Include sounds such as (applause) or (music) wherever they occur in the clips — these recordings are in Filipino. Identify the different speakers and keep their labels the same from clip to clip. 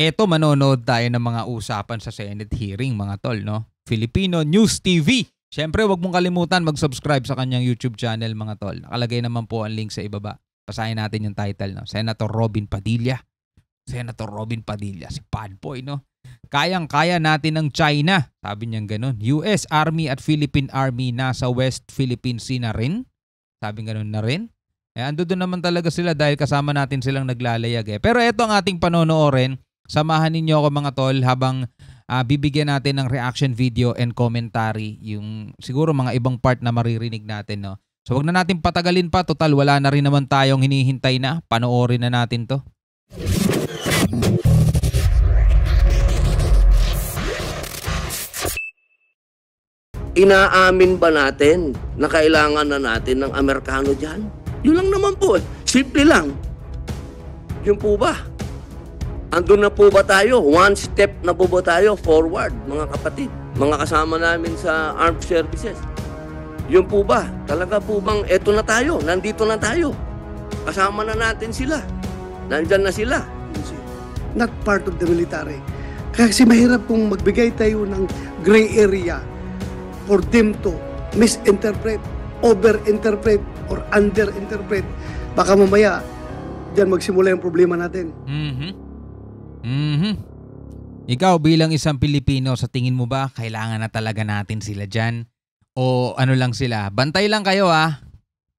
Speaker 1: Eto manonood tayo ng mga usapan sa Senate hearing mga tol, no? Filipino News TV. Siyempre, huwag mong kalimutan mag-subscribe sa kanyang YouTube channel mga tol. Nakalagay naman po ang link sa ibaba. Pasahin natin yung title, no? Senator Robin Padilla. Senator Robin Padilla, si Padboy, no? Kayang-kaya natin ng China, sabi niyang ganun. US Army at Philippine Army nasa West Philippine Sea na rin. Sabi ganun na rin. Eh, ando doon naman talaga sila dahil kasama natin silang naglalayag eh. Pero ito ang ating panonoorin Samahan ninyo ako mga tol habang uh, bibigyan natin ng reaction video and commentary yung siguro mga ibang part na maririnig natin. No? So wag na natin patagalin pa. Total, wala na rin naman tayong hinihintay na. Panoorin na natin to.
Speaker 2: Inaamin ba natin na kailangan na natin ng Amerikano diyan? Yun lang naman po eh. Simple lang. Yun po ba? Andun na po ba tayo? One step na po ba tayo forward, mga kapatid? Mga kasama namin sa armed services. Yun po ba? Talaga po bang eto na tayo? Nandito na tayo? Kasama na natin sila. Nandyan na sila. Not part
Speaker 3: of the military. Kasi mahirap kung magbigay tayo ng gray area for them to misinterpret, overinterpret, or underinterpret. Baka mamaya, dyan magsimula yung problema natin. Mm-hmm.
Speaker 1: Mhm. Ikaw bilang isang Pilipino, sa tingin mo ba kailangan na talaga natin sila dyan? O ano lang sila? Bantay lang kayo ah.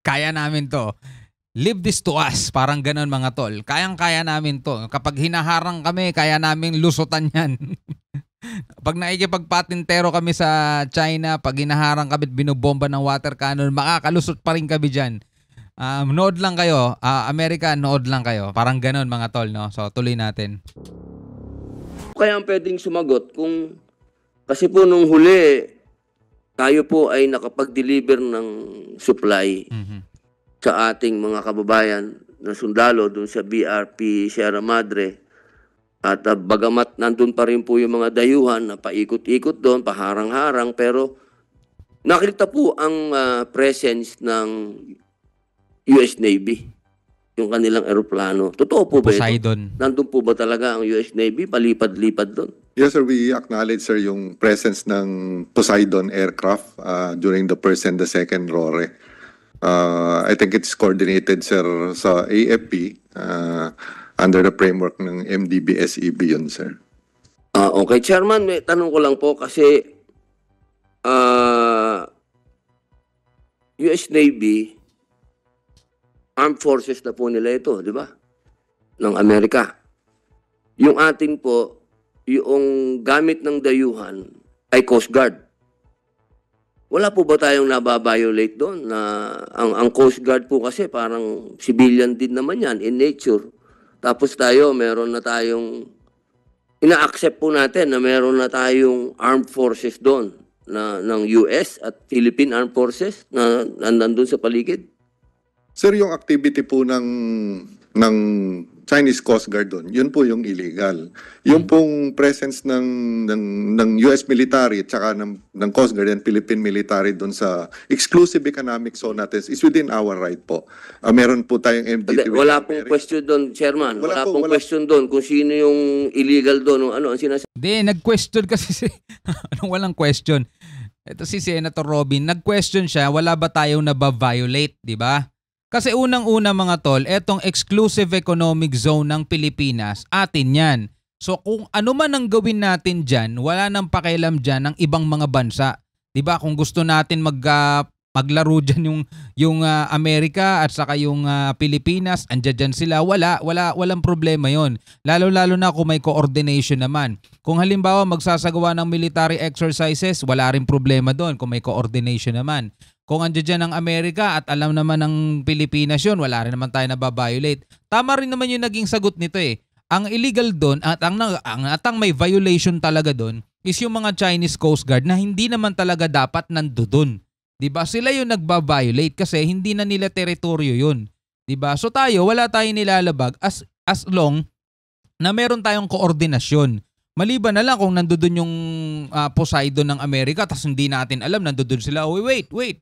Speaker 1: Kaya namin to. Leave this to us. Parang ganun mga tol. Kayang-kaya namin to. Kapag hinaharang kami, kaya namin lusutan yan. (laughs) pag nakikipagpatintero kami sa China, pag hinaharang kami at binubomba ng water cannon, makakalusot pa rin kami dyan. Uh, nood lang kayo. Uh, America, nood lang kayo. Parang ganun mga tol, no? So, tuloy natin.
Speaker 2: Kaya ang pwedeng sumagot kung... Kasi po nung huli, tayo po ay nakapag-deliver ng supply mm-hmm. sa ating mga kababayan na sundalo doon sa BRP Sierra Madre. At uh, bagamat nandun pa rin po yung mga dayuhan na paikot-ikot doon, paharang-harang, pero nakita po ang uh, presence ng US Navy, yung kanilang eroplano. Totoo po ba ito? Poseidon. Nandun po ba talaga ang US Navy?
Speaker 4: Palipad-lipad doon. Yes, sir. We acknowledge, sir, yung presence ng Poseidon aircraft uh, during the first and the second RORE. Uh, I think it's coordinated, sir, sa AFP uh, under the framework ng MDBSEB e yun, sir. Ah, okay, Chairman, may tanong ko lang po kasi
Speaker 2: ah uh, US Navy armed forces na po nila ito, di ba? Ng Amerika. Yung atin po, yung gamit ng dayuhan ay Coast Guard. Wala po ba tayong nababiolate doon? Na ang, ang Coast Guard po kasi parang civilian din naman yan in nature. Tapos tayo, meron na tayong, ina-accept po natin na meron na tayong armed forces doon na ng
Speaker 4: US at Philippine Armed Forces na, na nandun sa paligid. Sir, yung activity po ng ng Chinese Coast Guard doon, yun po yung illegal. Yung hmm. pong presence ng ng, ng US military at saka ng, ng Coast Guard and Philippine military doon sa exclusive economic zone natin is within our right po. Uh, meron po tayong MDT. Hindi, wala
Speaker 2: pong question doon, Chairman. Wala, wala po, pong wala. question doon kung sino yung illegal doon. Ano ang sinasabi?
Speaker 1: Hindi, nag-question kasi si... (laughs) Anong walang question? Ito si Senator Robin, nag-question siya, wala ba tayong na violate di ba? Kasi unang-una mga tol, etong exclusive economic zone ng Pilipinas, atin yan. So kung ano man ang gawin natin dyan, wala nang pakialam dyan ng ibang mga bansa. 'Di ba? Kung gusto natin mag uh, maglaro (laughs) diyan yung yung uh, Amerika at saka yung uh, Pilipinas, andiyan diyan sila, wala wala walang problema 'yon. Lalo-lalo na kung may coordination naman. Kung halimbawa magsasagawa ng military exercises, wala rin problema doon kung may coordination naman. Kung andyan dyan ang Amerika at alam naman ng Pilipinas yun, wala rin naman tayo nababiolate. Tama rin naman yung naging sagot nito eh. Ang illegal doon at ang, ang, at ang may violation talaga doon is yung mga Chinese Coast Guard na hindi naman talaga dapat nandoon. 'Di ba? Sila yung nagba-violate kasi hindi na nila teritoryo 'yun. 'Di ba? So tayo wala tayong nilalabag as as long na meron tayong koordinasyon. Maliban na lang kung nandoon yung uh, Poseidon ng Amerika tapos hindi natin alam nandoon sila. Oh, wait, wait.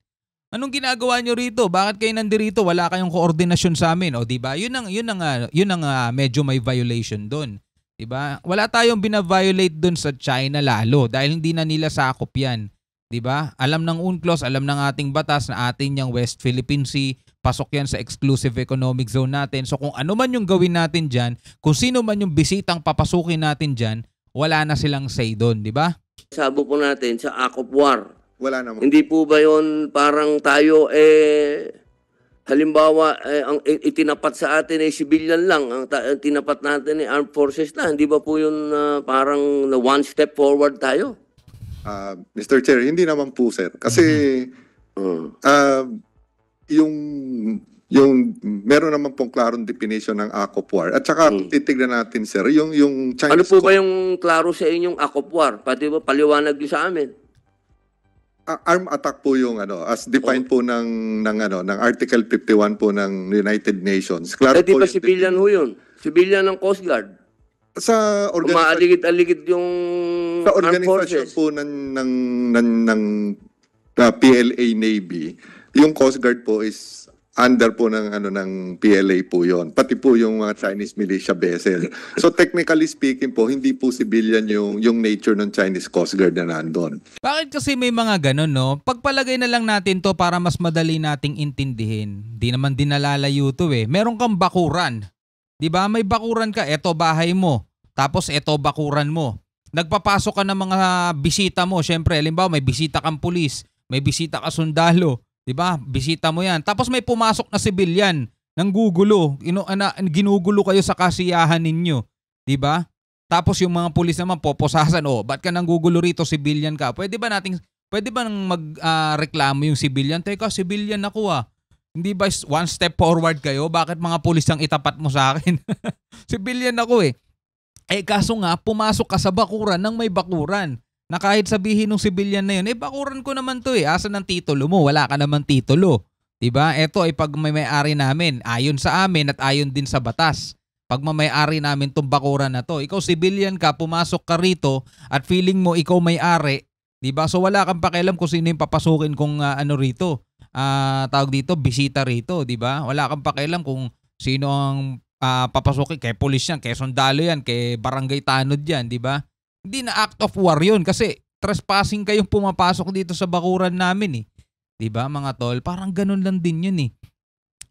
Speaker 1: Anong ginagawa nyo rito? Bakit kayo nandirito? Wala kayong koordinasyon sa amin, o oh, 'di ba? 'Yun ang 'yun ang uh, 'yun ang uh, medyo may violation doon. 'Di ba? Wala tayong bina-violate doon sa China lalo dahil hindi na nila sakop 'yan. 'Di ba? Alam ng UNCLOS, alam ng ating batas na atin yang West Philippine Sea, pasok 'yan sa exclusive economic zone natin. So kung ano man yung gawin natin diyan, kung sino man yung bisitang papasukin natin diyan, wala na silang say doon, 'di ba?
Speaker 2: Sabo po natin sa Akop War wala naman. Hindi po ba yon parang tayo eh halimbawa eh, ang itinapat sa atin ay eh, civilian lang ang ta- tinapat natin ay eh, armed forces na hindi ba po yun uh, parang na one step forward tayo
Speaker 4: uh, ah, Mr. Chair hindi naman po sir kasi mm-hmm. uh, yung yung meron naman pong klarong definition ng ACOP war. At saka hmm. titignan natin sir, yung yung Chinese Ano po
Speaker 2: ba yung klaro sa inyong ACOP war? Pati ba paliwanag niyo sa amin?
Speaker 4: arm attack po yung ano as defined oh. po ng ng ano ng Article 51 po ng United Nations. Claro eh, di ba
Speaker 2: civilian ho yun? Civilian ng Coast Guard. Sa Umaaligid-aligid yung sa organisasyon
Speaker 4: po ng ng ng, ng uh, PLA Navy, yung Coast Guard po is under po ng ano ng PLA po 'yon. Pati po yung mga Chinese militia vessel. So technically speaking po, hindi po civilian yung yung nature ng Chinese Coast Guard na nandoon.
Speaker 1: Bakit kasi may mga ganun no? Pagpalagay na lang natin 'to para mas madali nating intindihin. Di naman din nalalayo 'to eh. Meron kang bakuran. 'Di ba? May bakuran ka, eto bahay mo. Tapos eto bakuran mo. Nagpapasok ka ng mga bisita mo, syempre. Halimbawa, may bisita kang pulis, may bisita ka sundalo 'Di ba? Bisita mo 'yan. Tapos may pumasok na sibilyan nang gugulo. Ino, ana, ginugulo kayo sa kasiyahan ninyo. 'Di ba? Tapos yung mga pulis naman poposasan, oh, ba't ka nanggugulo rito, civilian ka? Pwede ba nating pwede ba nang magreklamo ah, uh, yung civilian? Teka, civilian ako ah. Hindi ba one step forward kayo? Bakit mga pulis ang itapat mo sa akin? civilian (laughs) ako eh. Eh kaso nga, pumasok ka sa bakuran ng may bakuran na kahit sabihin ng civilian na yun, eh bakuran ko naman to eh. Asan ang titulo mo? Wala ka naman titulo. 'Di ba? Ito ay pagmamay-ari namin ayon sa amin at ayon din sa batas. Pagmamay-ari namin tong bakuran na to. Ikaw civilian ka, pumasok ka rito at feeling mo ikaw may-ari, 'di ba? So wala kang pakialam kung sino yung papasukin kung uh, ah, ano rito. Uh, tawag dito, bisita rito, 'di ba? Wala kang pakialam kung sino ang uh, papasukin kay pulis yan, kay sundalo yan, kay barangay tanod yan, 'di ba? Hindi na act of war yun kasi trespassing kayong pumapasok dito sa bakuran namin eh. 'Di ba mga tol? Parang ganun lang din yun eh.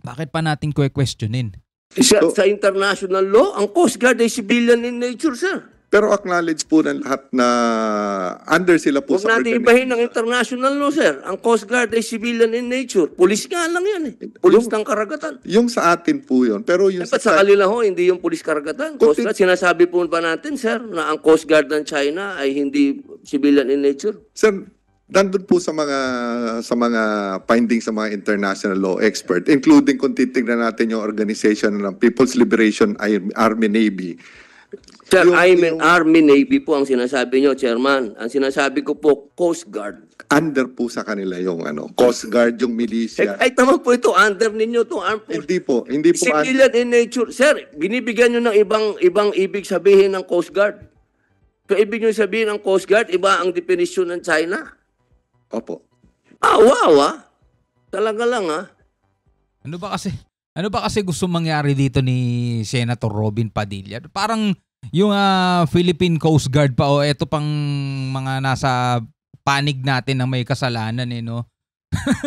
Speaker 1: Bakit pa natin kwe-questionin?
Speaker 2: Sa, sa international law, ang Coast Guard ay civilian in nature, sir.
Speaker 4: Pero acknowledge po ng lahat na under sila po Huwag sa natin ibahin
Speaker 2: ng international law, sir. Ang Coast Guard ay civilian in nature. Pulis nga lang yan eh. Pulis ng karagatan.
Speaker 4: Yung sa atin po yun. Pero yung eh,
Speaker 2: sa, sa kanila ho, hindi yung pulis karagatan. Coast Guard, sinasabi po ba natin, sir, na ang Coast Guard ng China ay hindi civilian in nature?
Speaker 4: Sir, nandun po sa mga sa mga findings sa mga international law expert including kung titingnan natin yung organization ng People's Liberation Army Navy Sir, Yung- I'm an
Speaker 2: Army Navy po ang sinasabi nyo, Chairman. Ang sinasabi ko po, Coast Guard.
Speaker 4: Under po sa kanila yung ano, Coast Guard, yung Eh, militia.
Speaker 2: ay, tama po ito, under ninyo to Army force. Hindi
Speaker 4: po, hindi po under. Civilian
Speaker 2: in nature. Sir, binibigyan nyo ng ibang, ibang ibig sabihin ng Coast Guard. So, ibig nyo sabihin ng Coast Guard, iba ang definisyon ng China. Opo. Awawa. Ah, ah. Talaga lang, ah.
Speaker 1: Ano ba kasi? Ano ba kasi gusto mangyari dito ni Senator Robin Padilla? Parang yung uh, Philippine Coast Guard pa o oh, eto pang mga nasa panig natin na may kasalanan eh no. (laughs)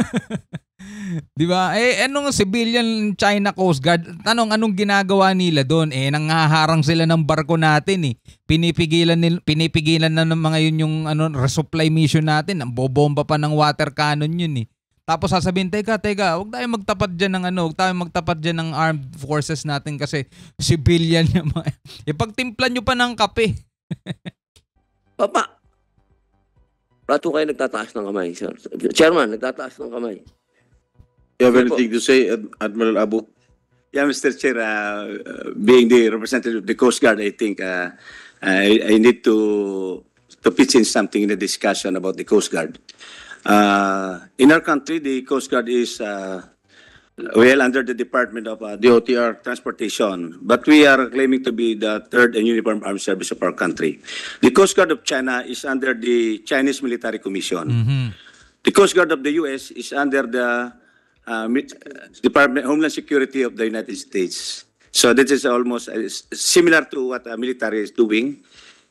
Speaker 1: 'Di ba? Eh anong civilian China Coast Guard? Tanong anong ginagawa nila doon? Eh nanghaharang sila ng barko natin eh. Pinipigilan nil, pinipigilan na ng mga yun yung ano resupply mission natin. Ang bobomba pa ng water cannon yun eh. Tapos sasabihin, teka, teka, huwag tayo magtapat dyan ng ano, huwag tayo magtapat dyan ng armed forces natin kasi civilian naman. Ipagtimplan nyo pa ng kape.
Speaker 2: (laughs) Papa, Rato kayo nagtataas ng kamay, sir. Chairman, nagtataas ng kamay. You have anything to say, Ad- Admiral Abu?
Speaker 5: Yeah, Mr. Chair, uh, uh, being the representative of the Coast Guard, I think uh, I, I need to to pitch in something in the discussion about the Coast Guard. Uh, in our country, the Coast Guard is uh, well under the Department of uh, DOTR Transportation, but we are claiming to be the third and uniform armed service of our country. The Coast Guard of China is under the Chinese Military Commission. Mm-hmm. The Coast Guard of the U.S. is under the uh, uh Department of Homeland Security of the United States. So this is almost uh, similar to what the military is doing.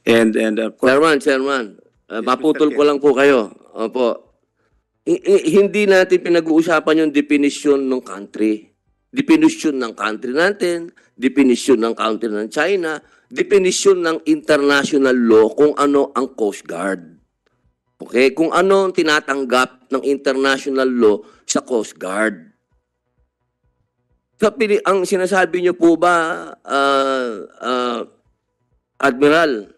Speaker 2: And and uh, Chairman, Chairman, uh, maputol ko lang po kayo. Opo, I- hindi natin pinag-uusapan yung definition ng country. Definition ng country natin, definition ng country ng China, definition ng international law kung ano ang Coast Guard. Okay? Kung ano ang tinatanggap ng international law sa Coast Guard. Sa pili- ang sinasabi niyo po ba, uh, uh, Admiral,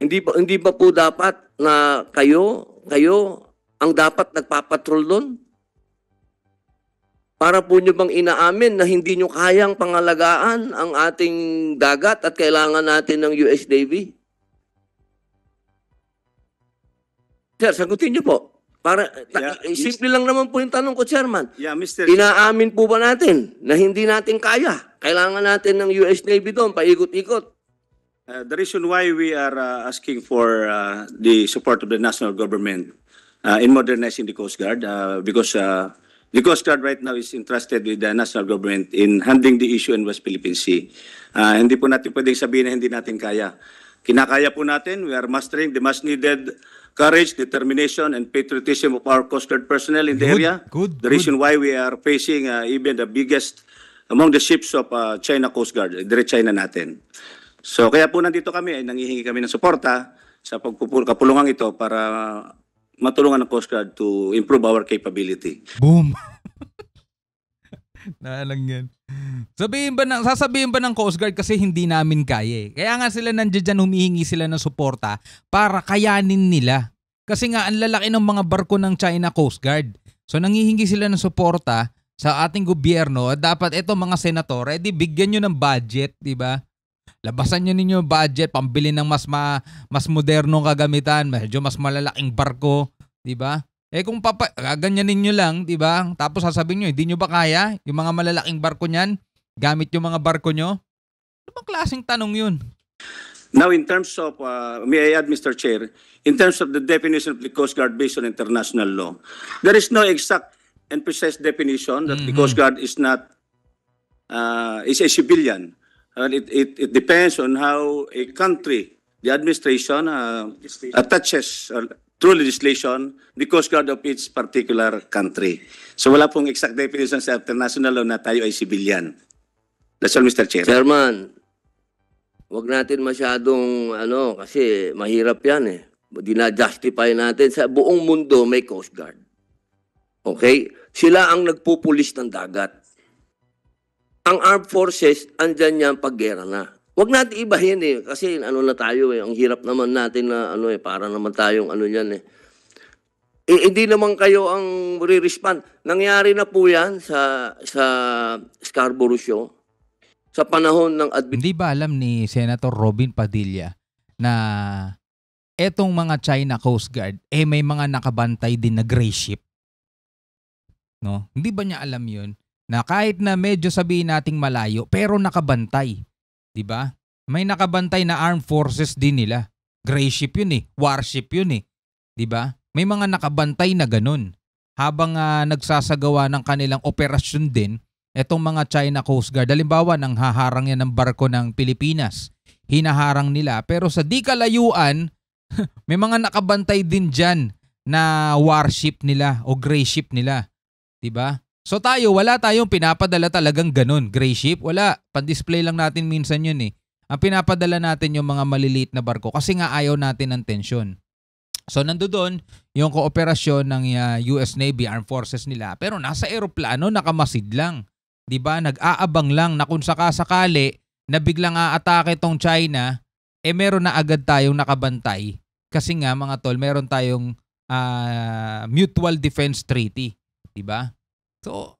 Speaker 2: hindi pa, hindi pa po dapat na kayo, kayo, ang dapat nagpapatrol doon? Para po nyo bang inaamin na hindi nyo kayang pangalagaan ang ating dagat at kailangan natin ng US Navy? Sir, sagutin nyo po. Para, yeah, eh, simple Mr. lang naman po yung tanong ko, Chairman. Yeah, Mr. Inaamin po ba natin na hindi natin kaya? Kailangan natin ng US Navy doon, paikot-ikot. Uh, the reason
Speaker 5: why we are uh, asking for uh, the support of the national government uh, in modernizing the Coast Guard uh, because uh, the Coast Guard right now is entrusted with the national government in handling the issue in West Philippine Sea. Uh, hindi po natin pwedeng sabihin na hindi natin kaya. Kinakaya po natin. We are mastering the much needed courage, determination, and patriotism of our Coast Guard personnel in the good, area. Good, the good. reason why we are facing uh, even the biggest among the ships of uh, China Coast Guard, direct China natin. So kaya po nandito kami, ay nangihingi kami ng suporta sa pagpupulong ito para matulungan ang Coast Guard to improve our capability.
Speaker 1: Boom! (laughs) Naalang yan. Sabihin ba ng, sasabihin ba ng Coast Guard kasi hindi namin kaya eh. Kaya nga sila nandiyan dyan, humihingi sila ng suporta para kayanin nila. Kasi nga ang lalaki ng mga barko ng China Coast Guard. So nangihingi sila ng suporta sa ating gobyerno at dapat ito mga senator, edi eh, bigyan nyo ng budget, di ba? Labasan niyo ninyo budget, pambili ng mas ma, mas modernong kagamitan, medyo mas malalaking barko, 'di ba? Eh kung papa, gaganyanin niyo lang, 'di ba? Tapos sasabihin niyo, hindi niyo ba kaya yung mga malalaking barko niyan? Gamit yung mga barko niyo? Ano bang klaseng tanong 'yun?
Speaker 5: Now, in terms of, uh, may I add, Mr. Chair, in terms of the definition of the Coast Guard based on international law, there is no exact and precise definition that mm-hmm. the Coast Guard is not, uh, is a civilian and it, it, it depends on how a country, the administration, uh, attaches uh, through legislation the Coast Guard of its particular country. So wala pong exact definition sa international law na tayo ay civilian. That's all, Mr. Chair.
Speaker 2: Chairman, wag natin masyadong ano kasi mahirap yan eh. Dina-justify natin sa buong mundo may Coast Guard. Okay? Sila ang nagpupulis ng dagat ang armed forces, andyan yan paggera na. Huwag natin ibahin eh, kasi ano na tayo eh, ang hirap naman natin na ano eh, para naman tayong ano yan eh. eh. Hindi e, naman kayo ang re-respond. Nangyari na po yan sa, sa Scarborough Show sa panahon ng... Adv- Hindi
Speaker 1: ba alam ni Senator Robin Padilla na etong mga China Coast Guard, eh may mga nakabantay din na gray ship? No? Hindi ba niya alam yun? na kahit na medyo sabihin nating malayo pero nakabantay, 'di ba? May nakabantay na armed forces din nila. Gray ship 'yun eh, warship 'yun eh, 'di ba? May mga nakabantay na ganun. Habang uh, nagsasagawa ng kanilang operasyon din etong mga China Coast Guard. Halimbawa, nang haharang yan ng barko ng Pilipinas. Hinaharang nila pero sa di kalayuan, (laughs) may mga nakabantay din diyan na warship nila o gray ship nila. 'Di ba? So tayo, wala tayong pinapadala talagang ganun, gray ship. Wala. Pan-display lang natin minsan yun eh. Ang pinapadala natin yung mga maliliit na barko kasi nga ayaw natin ng tension. So nandoon yung kooperasyon ng uh, US Navy Armed Forces nila pero nasa eroplano nakamasid lang. 'Di ba? Nag-aabang lang na kung sakasakali na biglang aatake tong China, eh meron na agad tayong nakabantay kasi nga mga tol, meron tayong uh, mutual defense treaty, 'di ba? So,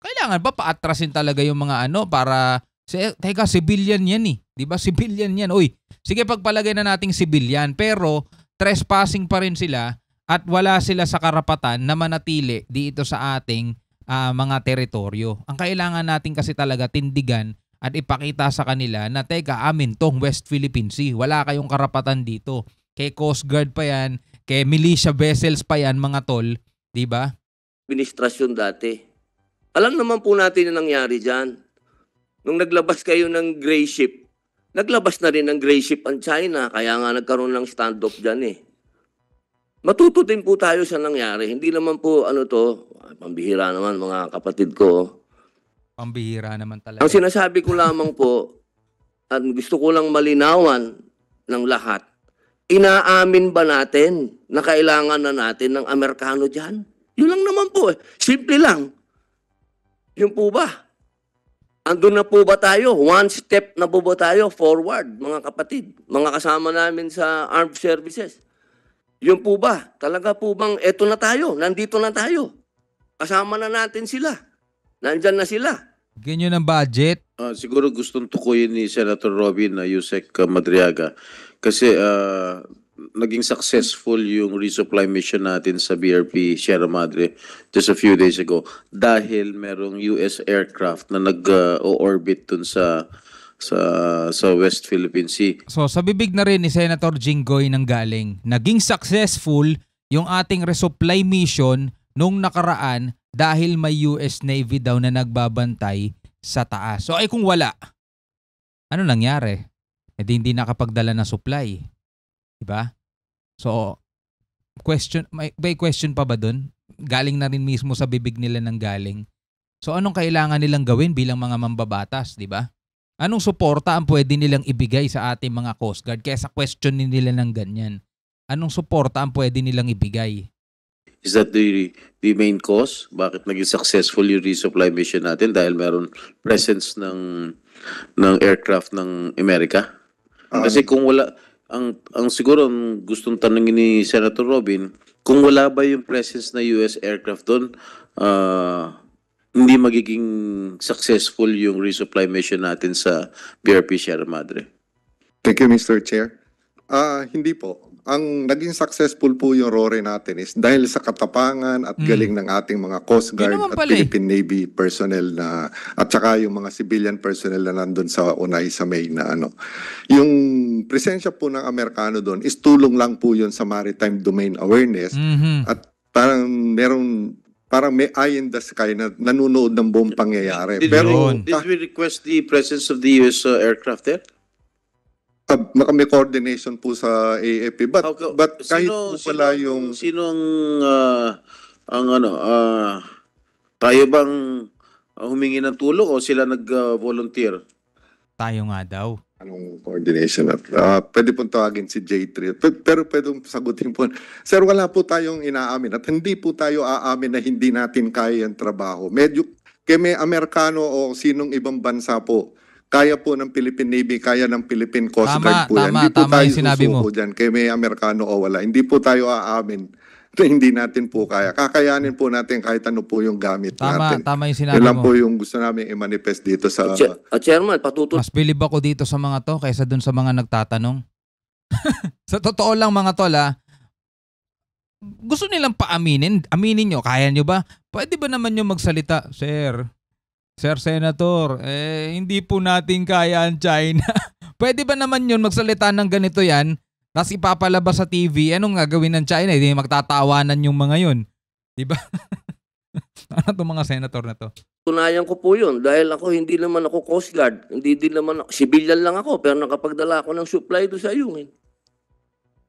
Speaker 1: kailangan ba paatrasin talaga yung mga ano para si, teka civilian yan eh. 'Di ba? Civilian yan. Oy, sige pagpalagay na nating civilian pero trespassing pa rin sila at wala sila sa karapatan na manatili dito sa ating uh, mga teritoryo. Ang kailangan natin kasi talaga tindigan at ipakita sa kanila na teka amin tong West Philippine Sea. Wala kayong karapatan dito. Kay Coast Guard pa yan, kay militia vessels pa yan mga tol, 'di ba?
Speaker 2: administrasyon dati. Alam naman po natin na nangyari dyan. Nung naglabas kayo ng gray ship, naglabas na rin ng gray ship ang China, kaya nga nagkaroon ng standoff off dyan eh. Matuto din po tayo sa nangyari. Hindi naman po ano to, pambihira naman mga kapatid ko.
Speaker 1: Pambihira naman
Speaker 2: talaga. Ang sinasabi ko lamang po, at gusto ko lang malinawan ng lahat, inaamin ba natin na kailangan na natin ng Amerikano dyan? Yun lang naman po. Eh. Simple lang. Yun po ba? Andun na po ba tayo? One step na po ba tayo forward, mga kapatid? Mga kasama namin sa armed services. Yun po ba? Talaga po bang eto na tayo? Nandito na tayo? Kasama na natin sila. Nandyan na sila.
Speaker 6: Ganyan ang budget. Uh, siguro gustong tukuyin ni Senator Robin na uh, Yusek uh, Madriaga. Kasi uh, naging successful yung resupply mission natin sa BRP Sierra Madre just a few days ago dahil merong US aircraft na nag-orbit uh, dun sa sa sa West Philippine Sea. So sa bibig na
Speaker 1: rin ni Senator Jinggoy nang galing, naging successful yung ating resupply mission nung nakaraan dahil may US Navy daw na nagbabantay sa taas. So ay kung wala, ano nangyari? Eh di hindi nakapagdala ng supply. 'Di ba? So question may, may question pa ba doon? Galing na rin mismo sa bibig nila ng galing. So anong kailangan nilang gawin bilang mga mambabatas, 'di ba? Anong suporta ang pwede nilang ibigay sa ating mga Coast Guard kaysa question ni nila ng ganyan? Anong suporta ang pwede nilang ibigay?
Speaker 6: Is that the, the main cause? Bakit naging successful yung resupply mission natin dahil meron presence ng ng aircraft ng Amerika? Ah, Kasi kung wala ang ang siguro ang gustong tanongin ni Senator Robin, kung wala ba yung presence na US aircraft doon, uh, hindi magiging successful yung resupply mission natin sa BRP Sierra Madre. Thank you, Mr. Chair. Uh, hindi po ang naging successful po yung RORE natin is dahil sa katapangan
Speaker 4: at mm. galing ng ating mga Coast Guard at eh. Philippine Navy personnel na at saka yung mga civilian personnel na nandun sa Unay sa May na ano. Yung presensya po ng Amerikano doon is tulong lang po yun sa maritime domain awareness Mhm. at parang merong parang may eye in the sky na nanonood ng buong pangyayari. Did, Pero we, did we request the presence of the
Speaker 6: US uh, aircraft there?
Speaker 4: Pag may coordination
Speaker 6: po sa AFP. But, okay. but kahit sino, po pala sino, yung... Sino ang, uh, ang ano, uh, tayo bang ah, humingi ng tulong o sila nag-volunteer? Uh,
Speaker 4: tayo nga daw. Anong coordination? At, uh, pwede pong tawagin si J3. Pero, pero pwede sagutin po. Sir, wala po tayong inaamin. At hindi po tayo aamin na hindi natin kaya yung trabaho. Medyo keme Amerikano o sinong ibang bansa po kaya po ng Philippine Navy, kaya ng Philippine Coast Guard po tama, yan. Hindi po tama tayo yung sinabi mo. susuko dyan, kay may Amerikano o wala. Hindi po tayo aamin (laughs) na hindi natin po kaya. Kakayanin po natin kahit ano po yung gamit Tama, natin. tama yung sinabi Yun mo. po yung gusto namin i-manifest dito sa... Che- ah, chairman, patutuloy
Speaker 2: Mas
Speaker 1: bilib ako dito sa mga to kaysa dun sa mga nagtatanong. (laughs) sa totoo lang mga tol ha, ah, gusto nilang paaminin, aminin nyo, kaya nyo ba? Pwede ba naman nyo magsalita, sir, Sir Senator, eh, hindi po natin kaya ang China. (laughs) Pwede ba naman yun magsalita ng ganito yan? Tapos ipapalabas sa TV, anong gagawin ng China? Hindi magtatawanan yung mga yun. Di ba? (laughs) ano itong mga senator na to?
Speaker 2: Tunayan ko po yun dahil ako hindi naman ako Coast Guard. Hindi din naman ako, civilian lang ako pero nakapagdala ako ng supply do sa yungin.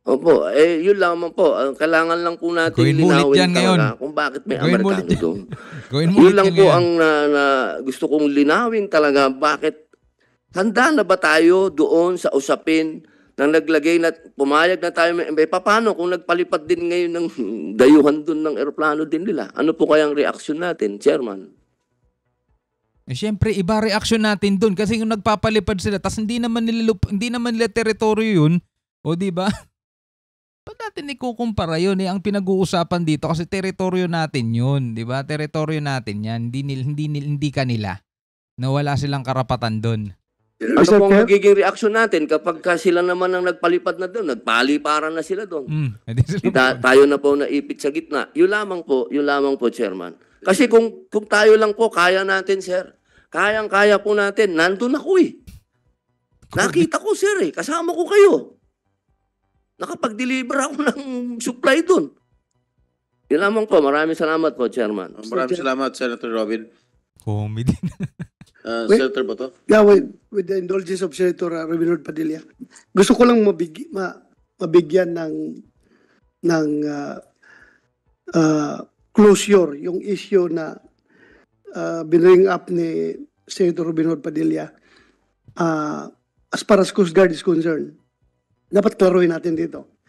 Speaker 2: Opo, eh yun lamang po. Ang kailangan lang po natin linawin yan ngayon. kung bakit may Gawin Amerikano doon. (laughs) Gawin yun lang po ngayon. ang na, na, gusto kong linawin talaga bakit handa na ba tayo doon sa usapin nang naglagay na pumayag na tayo may paano kung nagpalipad din ngayon ng (laughs) dayuhan doon ng eroplano din nila. Ano po kayang reaksyon natin, Chairman?
Speaker 1: Eh, Siyempre, iba reaksyon natin doon kasi yung nagpapalipad sila tapos hindi naman nila hindi naman nila teritoryo yun. O di ba? (laughs) Ba't natin ikukumpara yun? Eh, ang pinag-uusapan dito kasi teritoryo natin yun, di ba? Teritoryo natin yan, hindi, nil, hindi, nil, hindi kanila na wala silang karapatan doon.
Speaker 2: Ah, ano Mr. pong magiging reaksyon natin kapag ka sila naman ang nagpalipad na doon, nagpaliparan na sila doon. Mm, Ta- tayo na po naipit sa gitna. Yun lamang po, yun lamang po, Chairman. Kasi kung, kung tayo lang po, kaya natin, sir. Kayang-kaya po natin. Nandun ako eh. Nakita ko, sir eh. Kasama ko kayo nakapag-deliver ako (laughs) ng supply doon. Yun lamang po. Maraming salamat po, Chairman. Ah, maraming Chair- salamat, Senator Robin. Comedy Uh, (laughs) Senator Bato?
Speaker 3: Yeah, with, with the indulgence of Senator uh, Robin Hood Padilla, gusto ko lang mabig, ma, mabigyan ng ng uh, uh, closure yung issue na uh, binring up ni Senator Robin Hood Padilla uh, as far as Coast Guard is concerned dapat klaruhin natin dito.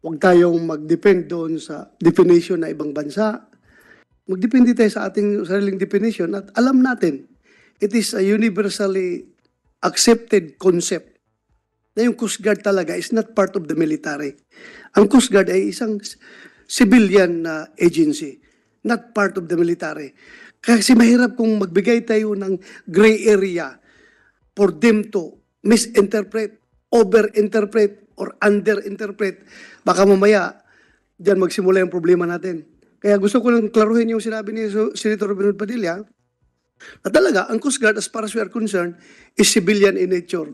Speaker 3: Huwag tayong mag-depend doon sa definition na ibang bansa. Magdepende tayo sa ating sariling definition at alam natin, it is a universally accepted concept na yung Coast Guard talaga is not part of the military. Ang Coast Guard ay isang civilian na agency, not part of the military. Kasi mahirap kung magbigay tayo ng gray area for them to misinterpret, overinterpret, or under-interpret, baka mamaya diyan magsimula yung problema natin. Kaya gusto ko lang klaruhin yung sinabi ni Senator Benod Padilla na talaga ang Coast Guard as far as we are concerned is civilian in nature.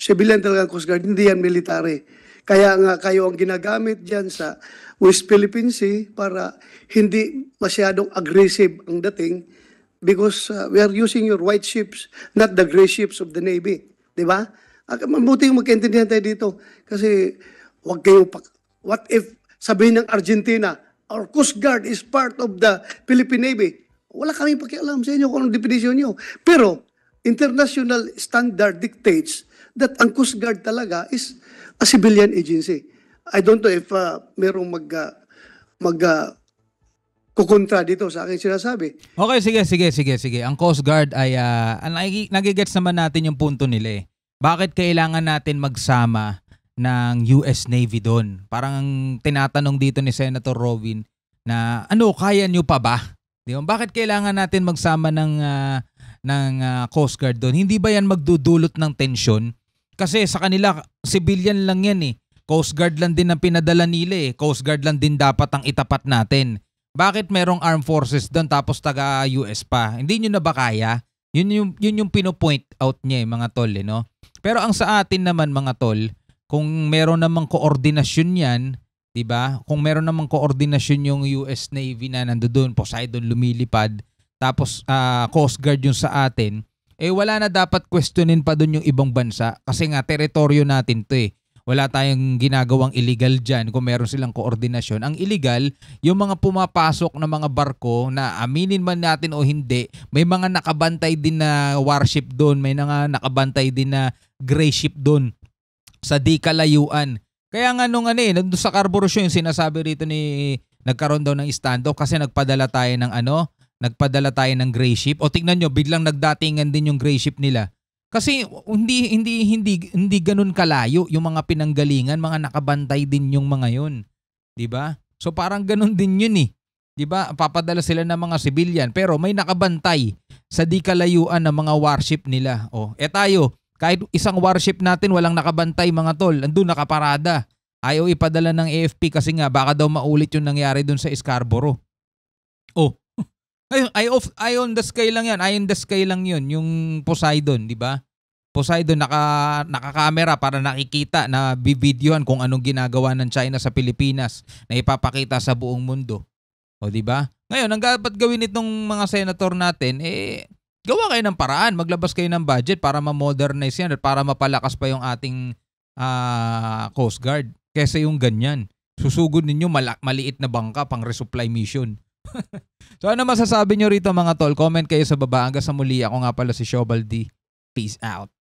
Speaker 3: Civilian talaga ang Coast Guard, hindi yan military. Kaya nga kayo ang ginagamit diyan sa West Philippine Sea para hindi masyadong aggressive ang dating because uh, we are using your white ships, not the gray ships of the Navy. Di ba? Mabuti Mabuting magkaintindihan tayo dito. Kasi wag kayo, what if sabihin ng Argentina, our Coast Guard is part of the Philippine Navy. Wala kaming pakialam sa inyo kung anong definition nyo. Pero, international standard dictates that ang Coast Guard talaga is a civilian agency. I don't know if uh, merong mag, uh, mag uh, kukontra dito sa aking sinasabi.
Speaker 1: Okay, sige, sige, sige, sige. Ang Coast Guard ay uh, nagigets naman natin yung punto nila eh bakit kailangan natin magsama ng US Navy doon? Parang tinatanong dito ni Senator Robin na ano, kaya nyo pa ba? Di ba? Bakit kailangan natin magsama ng, uh, ng uh, Coast Guard doon? Hindi ba yan magdudulot ng tension? Kasi sa kanila, civilian lang yan eh. Coast Guard lang din ang pinadala nila eh. Coast Guard lang din dapat ang itapat natin. Bakit merong armed forces doon tapos taga US pa? Hindi nyo na ba kaya? Yun yung, yun yung pinopoint out niya eh, mga tol eh, no? Pero ang sa atin naman mga tol, kung meron namang koordinasyon yan, 'di ba? Kung meron namang koordinasyon yung US Navy na nandoon, Poseidon lumilipad, tapos uh, Coast Guard yung sa atin, eh wala na dapat questionin pa doon yung ibang bansa kasi nga teritoryo natin 'to eh. Wala tayong ginagawang illegal dyan kung meron silang koordinasyon. Ang illegal, yung mga pumapasok na mga barko na aminin man natin o hindi, may mga nakabantay din na warship doon, may mga nakabantay din na gray ship doon sa di kalayuan. Kaya nga nung ano eh, nandun sa carburation yung sinasabi rito ni nagkaroon daw ng standoff kasi nagpadala tayo ng ano, nagpadala tayo ng gray ship. O tignan nyo, biglang nagdatingan din yung gray ship nila. Kasi hindi hindi hindi hindi ganoon kalayo yung mga pinanggalingan, mga nakabantay din yung mga 'yon. 'Di ba? So parang ganoon din 'yun eh. 'Di ba? Papadala sila ng mga civilian pero may nakabantay sa di kalayuan ng mga warship nila. Oh, eh tayo, kahit isang warship natin walang nakabantay mga tol, andun nakaparada. Ayaw ipadala ng AFP kasi nga baka daw maulit yung nangyari dun sa Scarborough. Oh, ay, ay of, ay on the sky lang yan. Ay on the sky lang yun. Yung Poseidon, di ba? Poseidon naka nakakamera para nakikita na bibidyohan kung anong ginagawa ng China sa Pilipinas na ipapakita sa buong mundo. O di ba? Ngayon, ang dapat gawin nitong mga senator natin eh gawa kayo ng paraan, maglabas kayo ng budget para ma-modernize yan at para mapalakas pa yung ating uh, Coast Guard kaysa yung ganyan. Susugod ninyo mali- maliit na bangka pang resupply mission so ano masasabi nyo rito mga tol? Comment kayo sa baba. Hanggang sa muli, ako nga pala si Shobal Peace out.